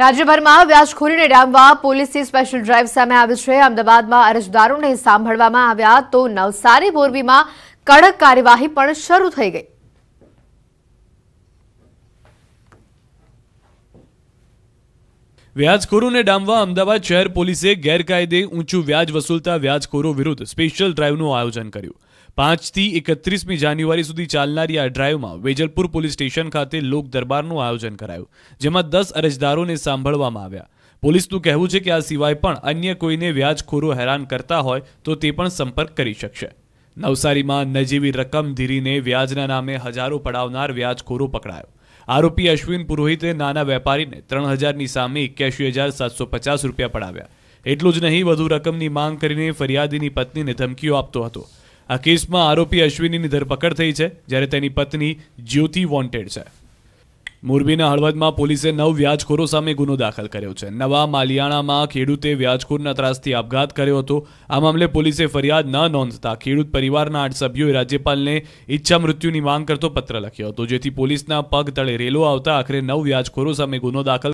રાજ્યભરમાં વ્યાજખોરીને ડામવા પોલીસની સ્પેશિયલ ડ્રાઈવ સામે આવી છે અમદાવાદમાં અરજદારોને સાંભળવામાં આવ્યા તો નવસારી મોરબીમાં કડક કાર્યવાહી પણ શરૂ થઈ ગઈ વ્યાજખોરોને ડામવા અમદાવાદ શહેર પોલીસે ગેરકાયદે ઊંચું વ્યાજ વસૂલતા વ્યાજખોરો વિરુદ્ધ સ્પેશિયલ ડ્રાઈવનું આયોજન કર્યું પાંચથી એકત્રીસમી જાન્યુઆરી સુધી ચાલનારી આ ડ્રાઈવમાં વેજલપુર પોલીસ સ્ટેશન ખાતે લોક દરબારનું આયોજન કરાયું જેમાં દસ અરજદારોને સાંભળવામાં આવ્યા પોલીસનું કહેવું છે કે આ સિવાય પણ અન્ય કોઈને વ્યાજખોરો હેરાન કરતા હોય તો તે પણ સંપર્ક કરી શકશે નવસારીમાં નજીવી રકમ ધીરીને વ્યાજના નામે હજારો પડાવનાર વ્યાજખોરો પકડાયો આરોપી અશ્વિન પુરોહિતે નાના વેપારીને ત્રણ હજારની સામે એક્યાસી હજાર સાતસો પચાસ રૂપિયા પડાવ્યા એટલું જ નહીં વધુ રકમની માંગ કરીને ફરિયાદીની પત્નીને ધમકીઓ આપતો હતો આ કેસમાં આરોપી અશ્વિનીની ધરપકડ થઈ છે જ્યારે તેની પત્ની જ્યોતિ વોન્ટેડ છે મોરબીના હળવદમાં પોલીસે નવ વ્યાજખોરો સામે ગુનો દાખલ કર્યો છે નવા માલિયાણામાં ખેડૂતે વ્યાજખોરના ત્રાસથી આપઘાત કર્યો હતો આ મામલે પોલીસે ફરિયાદ ન નોંધતા ખેડૂત પરિવારના આઠ સભ્યોએ રાજ્યપાલને ઈચ્છા મૃત્યુની માંગ કરતો પત્ર લખ્યો હતો જેથી પોલીસના પગ તળે રેલો આવતા આખરે નવ વ્યાજખોરો સામે ગુનો દાખલ